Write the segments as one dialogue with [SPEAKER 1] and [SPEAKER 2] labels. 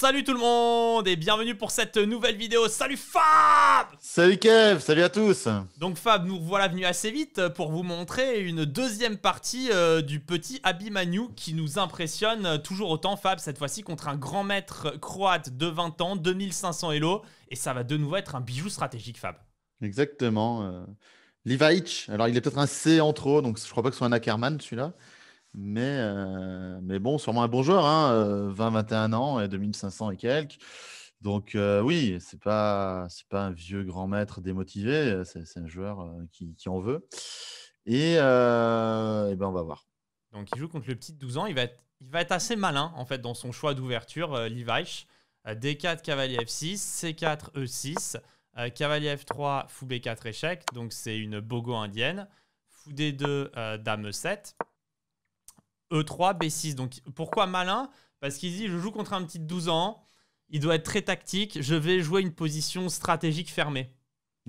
[SPEAKER 1] Salut tout le monde et bienvenue pour cette nouvelle vidéo. Salut Fab
[SPEAKER 2] Salut Kev, salut à tous
[SPEAKER 1] Donc Fab, nous voilà venus assez vite pour vous montrer une deuxième partie euh, du petit Abimanyu qui nous impressionne toujours autant Fab, cette fois-ci contre un grand maître croate de 20 ans, 2500 Elo, et ça va de nouveau être un bijou stratégique Fab.
[SPEAKER 2] Exactement. Euh... alors il est peut-être un C en trop, donc je crois pas que ce soit un Ackerman celui-là. Euh, mais, bon, sûrement un bon joueur, 20-21 hein, euh, ans et 2500 et quelques. Donc euh, oui, ce n'est pas, un vieux grand maître démotivé, c'est un joueur qui, en veut. Et, ben on va
[SPEAKER 1] voir. Donc il joue contre le petit 12 ans, il va être, assez malin en fait dans son choix d'ouverture, Leviche. D4, cavalier F6, C4, E6, cavalier F3, fou B4 échec, donc c'est une bogo indienne, fou D2, dame E7, E3, B6. Donc pourquoi malin Parce qu'il dit je joue contre un petit de 12 ans, il doit être très tactique, je vais jouer une position stratégique fermée.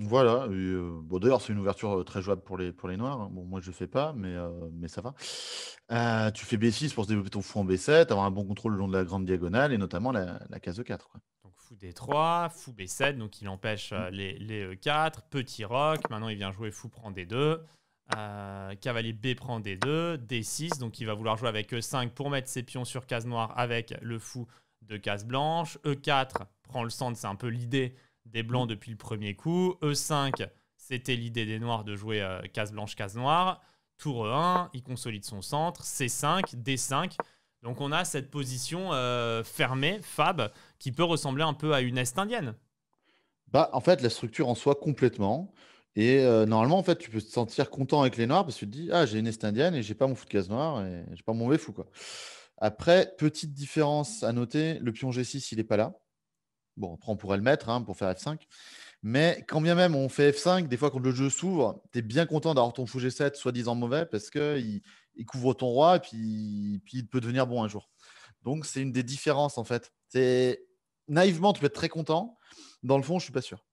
[SPEAKER 2] Voilà, euh, bon, d'ailleurs c'est une ouverture euh, très jouable pour les, pour les noirs. Hein. Bon, moi je ne fais pas, mais, euh, mais ça va. tu fais B6 pour se développer ton fou en B7, avoir un bon contrôle le long de la grande diagonale et notamment la, case E4.
[SPEAKER 1] Donc fou D3, fou B7, donc il empêche mmh. les, les, E4, petit roc, maintenant il vient jouer fou prend D2. Euh, cavalier B prend D2, D6, donc il va vouloir jouer avec E5 pour mettre ses pions sur case noire avec le fou de case blanche. E4 prend le centre, c'est un peu l'idée des blancs depuis le premier coup. E5, c'était l'idée des noirs de jouer euh, case blanche, case noire. Tour E1, il consolide son centre. C5, D5. Donc on a cette position euh, fermée, fab, qui peut ressembler un peu à une Est indienne.
[SPEAKER 2] Bah, en fait, la structure en soi complètement. Et normalement, en fait, tu peux te sentir content avec les noirs parce que tu te dis Ah, j'ai une est indienne et j'ai pas mon fou de case noir et j'ai pas mon mauvais fou. Quoi. Après, petite différence à noter le pion G6, il n'est pas là. Bon, après, on pourrait le mettre hein, pour faire F5. Mais quand bien même on fait F5, des fois, quand le jeu s'ouvre, tu es bien content d'avoir ton fou G7 soi-disant mauvais parce qu'il il couvre ton roi et puis, puis il peut devenir bon un jour. Donc, c'est une des différences en fait. Naïvement, tu peux être très content. Dans le fond, je suis pas sûr.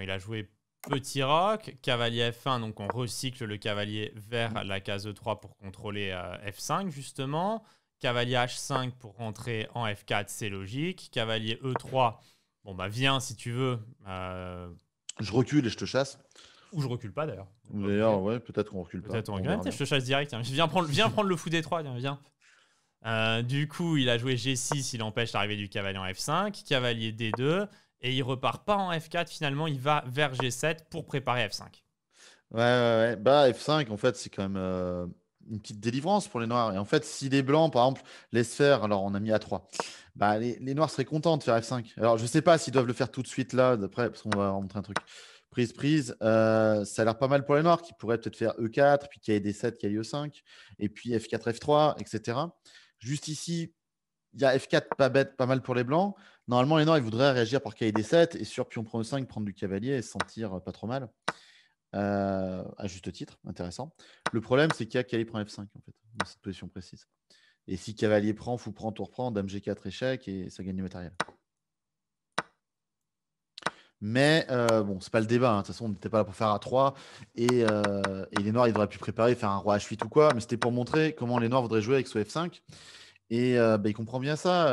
[SPEAKER 1] il a joué Petit roc, cavalier F1, donc on recycle le cavalier vers la case E3 pour contrôler euh, F5 justement. Cavalier H5 pour rentrer en F4, c'est logique. Cavalier E3, bon bah viens si tu veux. Euh, je recule et je te chasse. Ou je recule pas d'ailleurs.
[SPEAKER 2] D'ailleurs, ouais, peut-être qu'on recule pas. Peut-être je
[SPEAKER 1] te chasse direct. Hein. Viens, prendre, viens prendre le fou d 3, viens. Euh, du coup, il a joué G6, il empêche l'arrivée du cavalier en F5, cavalier D2, et il repart pas en F4. Finalement, il va vers G7 pour préparer F5.
[SPEAKER 2] Ouais, ouais, ouais. Bah, F5, en fait, c'est quand même euh, une petite délivrance pour les noirs. Et en fait, si les blancs, par exemple, laissent faire, alors on a mis A3, bah, les, noirs seraient contents de faire F5. Alors, je sais pas s'ils doivent le faire tout de suite là, d'après, parce qu'on va montrer un truc. Prise, prise, euh, ça a l'air pas mal pour les noirs qui pourraient peut-être faire E4, puis qu'il y ait D7, qu'il y ait E5, e et puis F4, F3, etc. Juste ici, il y a F4 pas bête, pas mal pour les blancs. Normalement, les Noirs, ils voudraient réagir par kd 7 et sur pion prend 5 prendre du cavalier et se sentir euh, pas trop mal. Euh, à juste titre, intéressant. Le problème, c'est qu'il y a prend F5 en fait, dans cette position précise. Et si cavalier prend, fou prend, tour prend, dame G4 échec et ça gagne du matériel. Mais euh, bon, c'est pas le débat. Hein. De toute façon, on n'était pas là pour faire a 3. Et, euh, et, les Noirs, ils auraient pu préparer, faire un roi H8 ou quoi. Mais c'était pour montrer comment les Noirs voudraient jouer avec ce F5. Et bah, il comprend bien ça,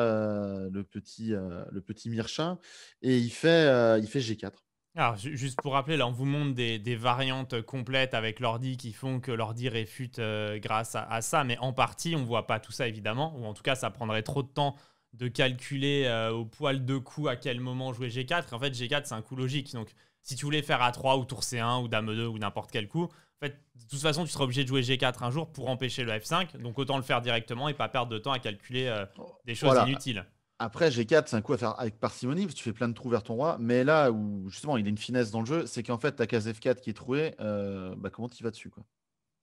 [SPEAKER 2] le, petit, le petit Mircha Et il fait, il fait G4.
[SPEAKER 1] Alors, juste pour rappeler, là, on vous montre des, variantes complètes avec l'ordi qui font que l'ordi réfute grâce à, ça. Mais en partie, on ne voit pas tout ça, évidemment. Ou en tout cas, ça prendrait trop de temps de calculer au poil de coup à quel moment jouer G4. en fait, G4, c'est un coup logique. Donc, si tu voulais faire A3 ou tour C1 ou dame 2 ou n'importe quel coup, en fait, de toute façon, tu seras obligé de jouer G4 un jour pour empêcher le F5. Donc autant le faire directement et pas perdre de temps à calculer euh, oh, des choses inutiles.
[SPEAKER 2] Après, G4, c'est un coup à faire avec parcimonie, parce que tu fais plein de trous vers ton roi. Mais là où, justement, il y a une finesse dans le jeu, c'est qu'en fait, ta case F4 qui est trouée, euh, bah, comment tu vas dessus quoi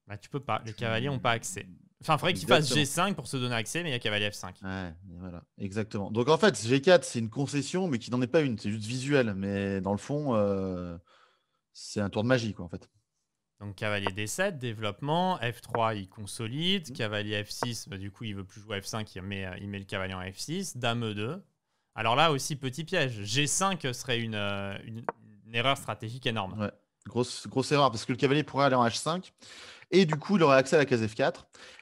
[SPEAKER 1] bah, Tu peux pas. Les cavaliers n'ont pas accès. Enfin, il faudrait qu'il fasse G5 pour se donner accès, mais il y a cavalier F5. Ouais, voilà, exactement. Donc en
[SPEAKER 2] fait, G4, c'est une concession, mais qui n'en est pas une, c'est juste visuel. Mais dans le fond, euh, c'est un tour de magie, quoi, en fait.
[SPEAKER 1] Donc cavalier D7, développement, F3, il consolide, mm. cavalier F6, bah, du coup, il veut plus jouer F5, il met, euh, il met le cavalier en F6, dame E2. Alors là aussi, petit piège, G5 serait euh, une, erreur stratégique énorme. Ouais.
[SPEAKER 2] Grosse, grosse erreur, parce que le cavalier pourrait aller en H5. Et du coup, il aurait accès à la case F4.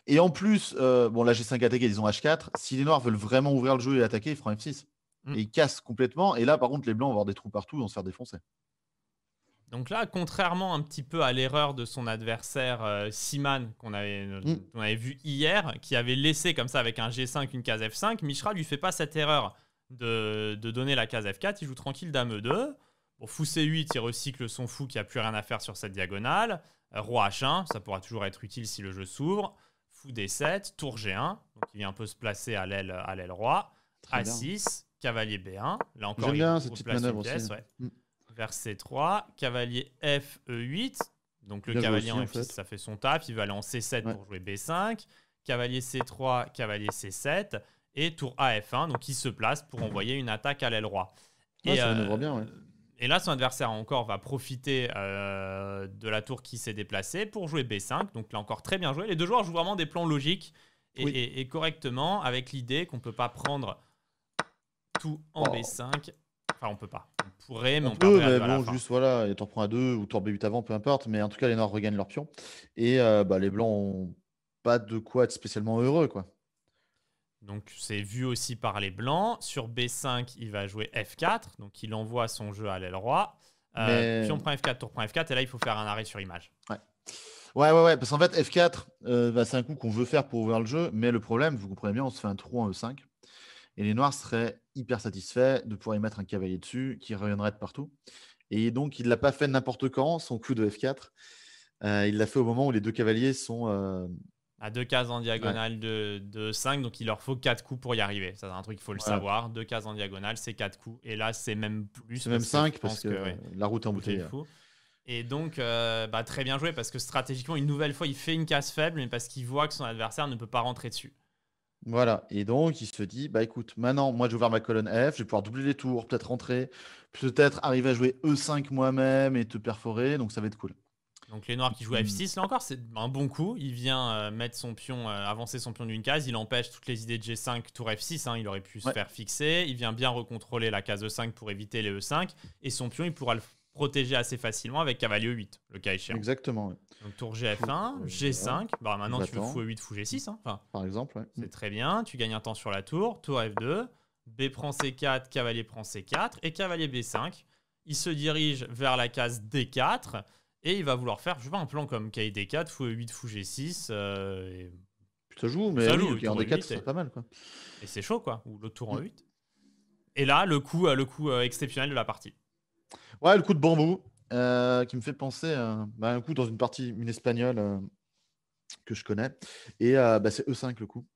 [SPEAKER 2] Et en plus, euh, bon, la G5 attaqué, ils ont H4. Si les Noirs veulent vraiment ouvrir le jeu et attaquer, ils feront F6. Mm. Et ils cassent complètement. Et là, par contre, les Blancs vont avoir des trous partout, et vont se faire défoncer.
[SPEAKER 1] Donc là, contrairement un petit peu à l'erreur de son adversaire euh, Siman euh, mm. qu'on avait, vu hier, qui avait laissé comme ça avec un G5 une case F5, Mishra lui fait pas cette erreur de, donner la case F4. Il joue tranquille Dame E2. Bon, fou C8, il recycle son fou qui a plus rien à faire sur cette diagonale. Roi H1, ça pourra toujours être utile si le jeu s'ouvre. Fou D7, tour G1, donc il vient un peu se placer à l'aile, à l'aile roi.
[SPEAKER 2] A6,
[SPEAKER 1] cavalier B1. Là encore, il se place petite mm. Vers C3, cavalier F 8 e Donc le cavalier en, F6, ça fait son taf. Il veut aller en C7 pour jouer B5. Cavalier C3, cavalier C7. Et tour af 1 Donc il se place pour envoyer une attaque à l'aile roi. et ça euh, bien, et là, son adversaire encore va profiter euh, de la tour qui s'est déplacée pour jouer B5. Donc là encore très bien joué. Les deux joueurs jouent vraiment des plans logiques et, correctement avec l'idée qu'on ne peut pas prendre tout en B5. Enfin, on peut pas. On pourrait, mais on, on peut. Mais bon,
[SPEAKER 2] juste voilà, et t'en prend à 2 ou tour B8 avant, peu importe. Mais en tout cas, les Noirs regagnent leur pion. Et euh, bah, les Blancs n'ont pas de quoi être spécialement heureux, quoi.
[SPEAKER 1] Donc c'est vu aussi par les blancs. Sur B5, il va jouer F4, donc il envoie son jeu à l'aile roi. Euh, on prend F4, tour prend F4, et là il faut faire un arrêt sur image. Ouais.
[SPEAKER 2] Ouais, ouais, ouais, parce qu'en fait, F4, euh, c'est un coup qu'on veut faire pour ouvrir le jeu, mais le problème, vous comprenez bien, on se fait un trou en E5, et les Noirs seraient hyper satisfaits de pouvoir y mettre un cavalier dessus, qui reviendrait de partout. Et donc, il ne l'a pas fait n'importe quand, son coup de F4. Euh, il l'a fait au moment où les deux cavaliers sont, euh,
[SPEAKER 1] à deux cases en diagonale de, de 5, donc il leur faut 4 coups pour y arriver. Ça, c'est un truc qu'il faut le savoir. Deux cases en diagonale, c'est 4 coups. Et là, c'est même plus. C'est même 5 parce que,
[SPEAKER 2] la route est embouteillée.
[SPEAKER 1] Et donc, euh, bah, très bien joué parce que stratégiquement, une nouvelle fois, il fait une case faible, mais parce qu'il voit que son adversaire ne peut pas rentrer dessus.
[SPEAKER 2] Voilà, et donc il se dit, bah écoute, maintenant moi j'ai ouvert ma colonne F, je vais pouvoir doubler les tours, peut-être rentrer, peut-être arriver à jouer E5 moi-même et te perforer, donc ça va être cool.
[SPEAKER 1] Donc les noirs qui jouent hmm. F6, là encore, c'est un bon coup. Il vient euh, mettre son pion, euh, avancer son pion d'une case. Il empêche toutes les idées de G5, tour F6. Hein. il aurait pu se faire fixer. Il vient bien recontrôler la case E5 pour éviter les E5. Et son pion, il pourra le protéger assez facilement avec cavalier e 8, le cas échéant. Exactement. Donc tour GF1, euh, G5. Bah, maintenant, tu veux fou E8, fou G6. Hein. Enfin, Par exemple. C'est très bien. Tu gagnes un temps sur la tour. Tour F2. B prend C4, cavalier prend C4 et cavalier B5. Il se dirige vers la case D4. Et il va vouloir faire, je sais un plan comme KD4, fou 8 fou G6. Euh, et...
[SPEAKER 2] Ça joue, mais en D4, c'est
[SPEAKER 1] pas mal. Et c'est chaud, quoi. Ou le tour en 8. Mm. Et là, le coup, euh, le coup euh, exceptionnel de la partie.
[SPEAKER 2] Ouais, le coup de bambou, qui me fait penser à bah, un coup dans une partie, une espagnole que je connais. Et bah, c'est E5 le coup.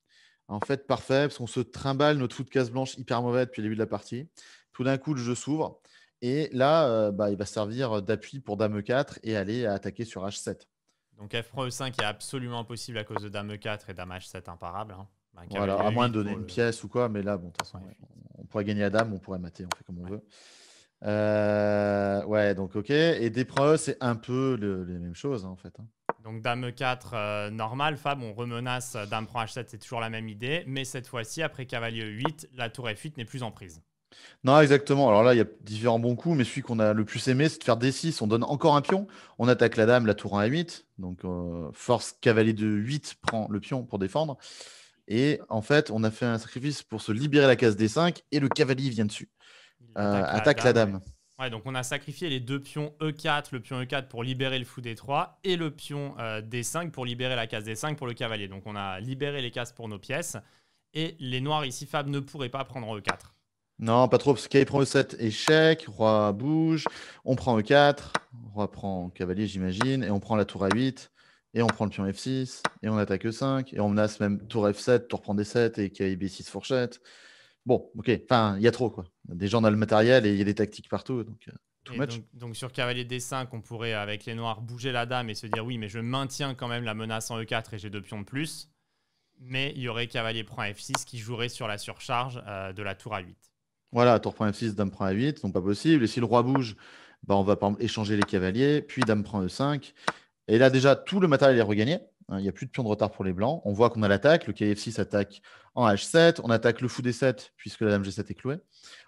[SPEAKER 2] En fait, parfait, parce qu'on se trimballe notre foot case blanche hyper mauvais depuis le début de la partie. Tout d'un coup, le jeu s'ouvre. Et là, euh, bah, il va servir d'appui pour Dame 4 et aller attaquer sur H7.
[SPEAKER 1] Donc f e 5 est absolument impossible à cause de Dame 4 et Dame H7 imparable. Hein. Bah, à moins de donner une
[SPEAKER 2] pièce ou quoi, mais là, bon, de toute façon, on pourrait gagner à Dame, on pourrait mater, on fait comme on veut. Euh, ouais, donc ok. Et D E, c'est un peu les mêmes choses hein, en fait. Hein.
[SPEAKER 1] Donc Dame 4 euh, normal, Fab, on remenace Dame prend H7, c'est toujours la même idée. Mais cette fois-ci, après Cavalier 8, la tour F8 n'est plus en prise.
[SPEAKER 2] Non, exactement. Alors là, il y a différents bons coups, mais celui qu'on a le plus aimé, c'est de faire D6. On donne encore un pion. On attaque la dame, la tour 1 à 8. Donc, euh, force cavalier de 8 prend le pion pour défendre. Et en fait, on a fait un sacrifice pour se libérer la case D5 et le cavalier vient dessus. Euh, attaque, la dame.
[SPEAKER 1] Ouais. donc on a sacrifié les deux pions E4, le pion E4 pour libérer le fou D3 et le pion euh, D5 pour libérer la case D5 pour le cavalier. Donc on a libéré les cases pour nos pièces et les noirs ici, Fab, ne pourraient pas prendre E4.
[SPEAKER 2] Non, pas trop, parce qu'il prend E7, échec, roi bouge, on prend E4, roi prend cavalier, j'imagine, et on prend la tour A8, et on prend le pion F6, et on attaque E5, et on menace même tour F7, tour prend D7, et KI B6 fourchette. Bon, ok, enfin, il y a trop, quoi. Déjà, on a le matériel, et il y a des tactiques partout, donc... Euh,
[SPEAKER 1] donc, donc, sur cavalier D5, on pourrait, avec les noirs, bouger la dame et se dire oui, mais je maintiens quand même la menace en E4 et j'ai deux pions de plus. Mais il y aurait cavalier prend F6 qui jouerait sur la surcharge euh, de la tour A8.
[SPEAKER 2] Voilà, tour prend F6, dame prend A8, donc pas possible. Et si le roi bouge, bah, on va échanger les cavaliers, puis dame prend E5. Et là, déjà, tout le matériel est regagné. Hein. Il n'y a plus de pion de retard pour les blancs. On voit qu'on a l'attaque. Le KF6 attaque en H7. On attaque le fou D7, puisque la dame G7 est clouée.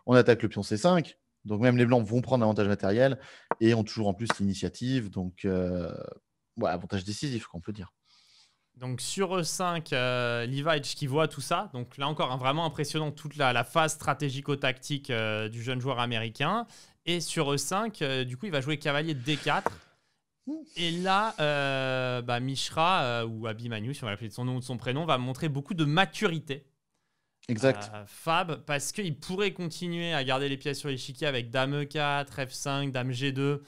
[SPEAKER 2] On attaque le pion C5. Donc, même les blancs vont prendre avantage matériel. Et ont toujours en plus l'initiative. Donc, euh, avantage décisif, qu'on peut dire.
[SPEAKER 1] Donc sur E5, euh, qui voit tout ça. Donc là encore, hein, vraiment impressionnant toute la, phase stratégico-tactique euh, du jeune joueur américain. Et sur E5, euh, du coup, il va jouer cavalier D4. Et là, euh, bah, Mishra, ou Abimanyu, si on va l'appeler de son nom ou de son prénom, va montrer beaucoup de maturité. Exact. Fab, parce qu'il pourrait continuer à garder les pièces sur l'échiquier avec Dame E4, F5, Dame G2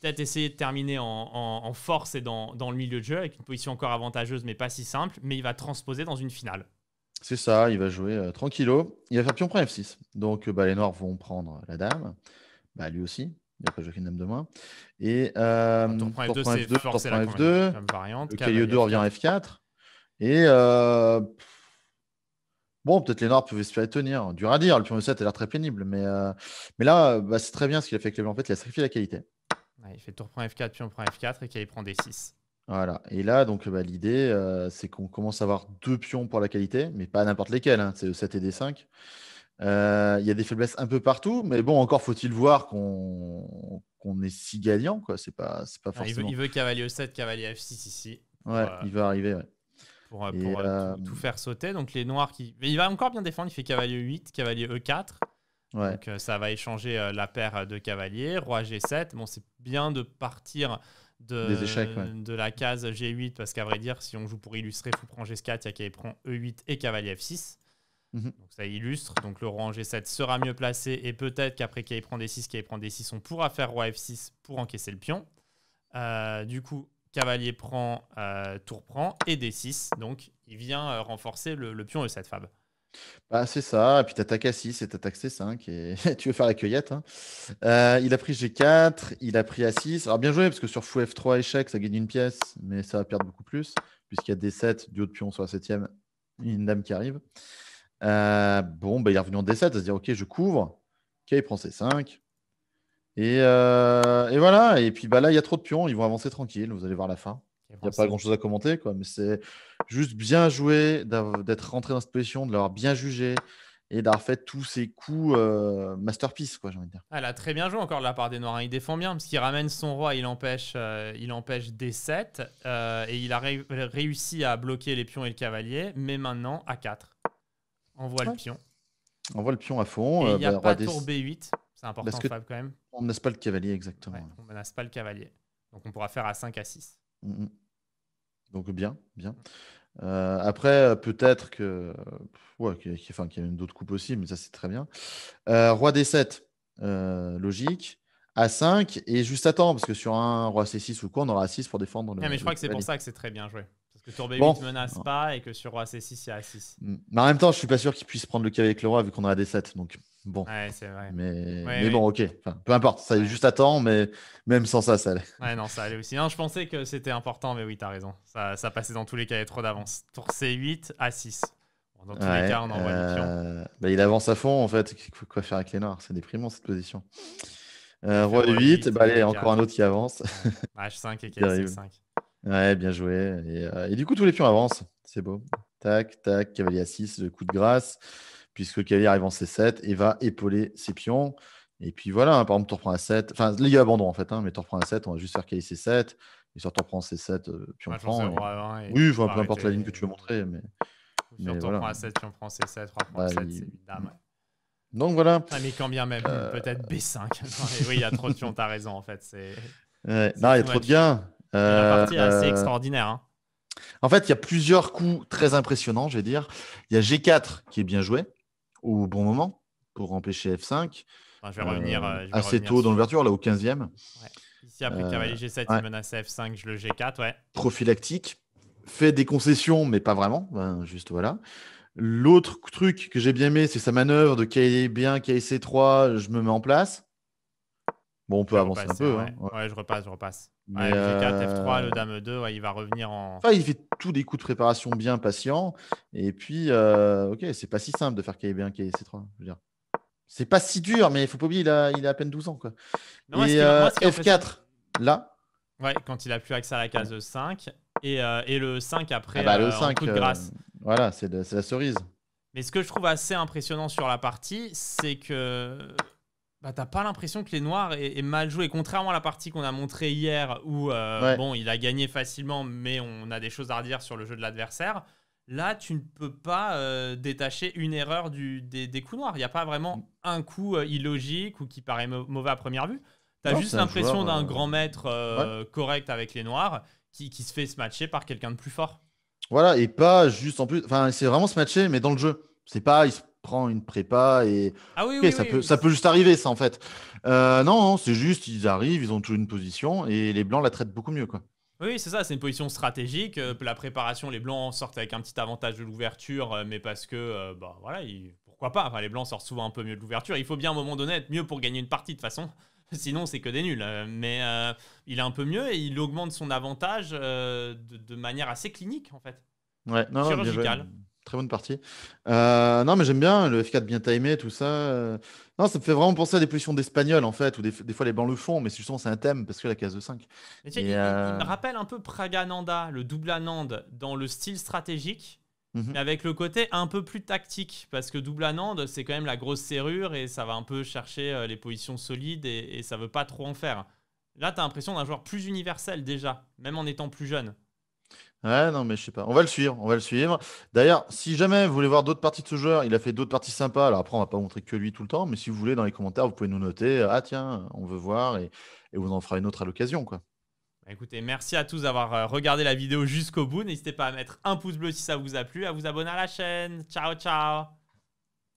[SPEAKER 1] peut-être essayer de terminer en, force et dans, le milieu de jeu, avec une position encore avantageuse, mais pas si simple, mais il va transposer dans une finale.
[SPEAKER 2] C'est ça, il va jouer euh, Il va faire pion prend F6. Donc euh, bah, les Noirs vont prendre la dame. Bah, lui aussi, il a pas joué qu'une dame de moins. Et euh, bah, prend F2, Le 2 revient à F4. Et euh, bon, peut-être les Noirs se espérer tenir. Dur à dire, le pion E7 a l'air très pénible. Mais, euh, mais là, bah, c'est très bien ce qu'il a fait avec les Blancs. En fait, il a sacrifié la qualité
[SPEAKER 1] il fait tour prend F4, puis on prend F4 et qu'il prend D6.
[SPEAKER 2] Voilà. Et là, donc, bah, l'idée, euh, c'est qu'on commence à avoir deux pions pour la qualité, mais pas n'importe lesquels. Hein. c'est E7 et D5. Euh, il y a des faiblesses un peu partout, mais bon, encore faut-il voir qu'on est si gagnant, quoi. C'est pas, c'est pas ah, forcément. Il
[SPEAKER 1] veut, cavalier E7, cavalier F6 ici. ouais, euh, il
[SPEAKER 2] va arriver. Ouais. Pour, tout,
[SPEAKER 1] faire sauter. Donc les noirs qui, mais il va encore bien défendre. Il fait cavalier e 8, cavalier E4. Donc euh, ça va échanger euh, la paire euh, de cavaliers, roi G7. Bon, c'est bien de partir de, la case G8 parce qu'à vrai dire, si on joue pour illustrer, fou prend G4, il y a qui prend E8 et cavalier F6. Mhm. Donc ça illustre. Donc le roi en G7 sera mieux placé et peut-être qu'après qu'il prend D6, qu'il prend D6, on pourra faire roi F6 pour encaisser le pion. du coup, cavalier prend, tour prend et D6. Donc il vient renforcer le, le pion E7 Fab.
[SPEAKER 2] Bah, c'est ça. Et puis, tu attaques à 6 et tu attaques C5. Et tu veux faire la cueillette. Hein. Euh, il a pris G4, il a pris A6. Alors, bien joué, parce que sur fou F3 échec, ça gagne une pièce, mais ça va perdre beaucoup plus, puisqu'il y a D7, du haut de pion sur la 7 une dame qui arrive. Euh, bon, bah, il est revenu en D7, à se dire Ok, je couvre. Ok, il prend C5. Et, euh, et voilà. Et puis, bah, là, il y a trop de pions. Ils vont avancer tranquille. Vous allez voir la fin. Il n'y a pas grand-chose à commenter, quoi, mais c'est juste bien joué d'être rentré dans cette position, de l'avoir bien jugé et d'avoir fait tous ces coups euh, masterpiece, quoi, j'ai dire.
[SPEAKER 1] Elle a très bien joué encore de la part des Noirs. Il défend bien parce qu'il ramène son roi, il empêche, euh, il empêche des 7 euh, et il a réussi à bloquer les pions et le cavalier, mais maintenant à 4. Envoie voit le pion.
[SPEAKER 2] Envoie le pion à fond. Il n'y a bah, pas de tour B8, c'est important Fab, quand même. On menace pas le cavalier, exactement.
[SPEAKER 1] On on menace pas le cavalier. Donc on pourra faire à 5 à 6.
[SPEAKER 2] Mm, mm. Donc bien, bien. Euh, après, euh, peut-être que, qu'il y, a même d'autres coups aussi, mais ça c'est très bien. Euh, roi D7, logique. A5 et juste attends, parce que sur un roi C6 ou quoi, on aura A6 pour défendre le. Ah, mais je crois que c'est pour ça
[SPEAKER 1] que c'est très bien joué. Que tour B8 ne menace pas et que sur roi C6, il y a A6.
[SPEAKER 2] Mais en même temps, je suis pas sûr qu'il puisse prendre le cavalier avec le roi vu qu'on a D7. Donc
[SPEAKER 1] bon. c'est vrai. Mais, mais bon,
[SPEAKER 2] ok. peu importe. Ça allait juste à temps, mais même sans ça, ça allait.
[SPEAKER 1] Ouais, non, ça allait aussi. Non, je pensais que c'était important, mais oui, t'as raison. Ça, passait dans tous les cas, et trop d'avance. Tour C8, A6. dans tous les cas, on envoie euh,
[SPEAKER 2] bah, Il avance à fond, en fait. Quoi faire avec les noirs C'est déprimant cette position. Euh, roi 8, 8 bah, allez, encore un autre qui avance. H5 et k 5 Ouais, bien joué. Euh, et, du coup, tous les pions avancent. C'est beau. Tac, tac, cavalier à 6, le coup de grâce, puisque cavalier arrive en C7 et va épauler ses pions. Et puis voilà, hein, par exemple, tu prend à 7. Enfin, les gars abandon en fait, hein, mais tu reprends à 7, on va juste faire cavalier C7. Et sur reprend C7, Puis euh, pion prend. Oui, peu importe la ligne que tu veux montrer. Mais... Sur mais voilà. 7,
[SPEAKER 1] pion prend C7, prend 7, bah, Donc voilà. Ah, mais quand bien même, euh. peut-être B5. oui, il y a trop de pions, t'as raison en fait.
[SPEAKER 2] Ouais. Non, il y a trop de gains partie euh, assez euh, extraordinaire. Hein. En fait, il y a plusieurs coups très impressionnants, je vais dire. Il y a G4 qui est bien joué au bon moment pour empêcher F5. je vais revenir euh, assez tôt dans l'ouverture, là au 15e.
[SPEAKER 1] Ici, après cavalier G7, il menace F5, je le G4. Ouais.
[SPEAKER 2] Prophylactique fait des concessions, mais pas vraiment. Ben, juste voilà. L'autre truc que j'ai bien aimé, c'est sa manœuvre de klb bien, c 3 je me mets en place. Bon, on peut avancer un peu. Hein, ouais.
[SPEAKER 1] je repasse, je repasse. F4, F3, euh, le Dame 2, il va revenir en. Enfin, ah, il
[SPEAKER 2] fait tous des coups de préparation bien patients. Et puis, euh, ok, c'est pas si simple de faire KB1, kc 3 C'est pas si dur, mais il faut pas oublier, il a, à peine 12 ans. Quoi. Euh, F4, là.
[SPEAKER 1] Ouais, quand il a plus accès à la case 5. Et, et le 5 après, ah bah, le 5, coup de grâce.
[SPEAKER 2] voilà, c'est la cerise.
[SPEAKER 1] Mais ce que je trouve assez impressionnant sur la partie, c'est que bah, t'as pas l'impression que les Noirs aient, mal joué. Contrairement à la partie qu'on a montrée hier où, euh, bon, il a gagné facilement, mais on a des choses à redire sur le jeu de l'adversaire. Là, tu ne peux pas euh, détacher une erreur du, des, coups noirs. Il n'y a pas vraiment mm. un coup euh, illogique ou qui paraît mauvais à première vue. Tu as juste l'impression d'un grand maître correct avec les noirs qui, se fait s'matcher par quelqu'un de plus fort.
[SPEAKER 2] Voilà, et pas juste en plus. Enfin, c'est vraiment se mais dans le jeu. C'est pas, prend une prépa et ah ça, peut, ça peut juste arriver ça en fait. Euh, non, c'est juste ils arrivent, ils ont toujours une position et les blancs la traitent beaucoup mieux quoi.
[SPEAKER 1] Oui, c'est ça, c'est une position stratégique. Euh, la préparation, les blancs sortent avec un petit avantage de l'ouverture, euh, mais parce que, bah voilà, pourquoi pas enfin, Les blancs sortent souvent un peu mieux de l'ouverture. Il faut bien à un moment donné être mieux pour gagner une partie de toute façon. Sinon, c'est que des nuls. Mais il est un peu mieux et il augmente son avantage de, manière assez clinique, en fait. Ouais, non,
[SPEAKER 2] Très bonne partie. Euh, non, mais j'aime bien le F4 bien timé, tout ça. Euh, non, ça me fait vraiment penser à des positions d'espagnol en fait, ou des, fois les bancs le font, mais justement c'est un thème parce que la case de 5.
[SPEAKER 1] Mais tu sais, il, euh, me rappelle un peu Pragananda, le double Anand, dans le style stratégique, mhm. mais avec le côté un peu plus tactique, parce que double Anand, c'est quand même la grosse serrure et ça va un peu chercher les positions solides et, et ça veut pas trop en faire. Là, tu as l'impression d'un joueur plus universel déjà, même en étant plus jeune.
[SPEAKER 2] Ouais, non, mais je sais pas. On va le suivre, on va le suivre. D'ailleurs, si jamais vous voulez voir d'autres parties de ce joueur, il a fait d'autres parties sympas. Alors après, on va pas montrer que lui tout le temps, mais si vous voulez, dans les commentaires, vous pouvez nous noter. Euh, ah tiens, on veut voir et, et on en fera une autre à l'occasion, quoi.
[SPEAKER 1] Bah, écoutez, merci à tous d'avoir euh, regardé la vidéo jusqu'au bout. N'hésitez pas à mettre un pouce bleu si ça vous a plu, à vous abonner à la chaîne. Ciao, ciao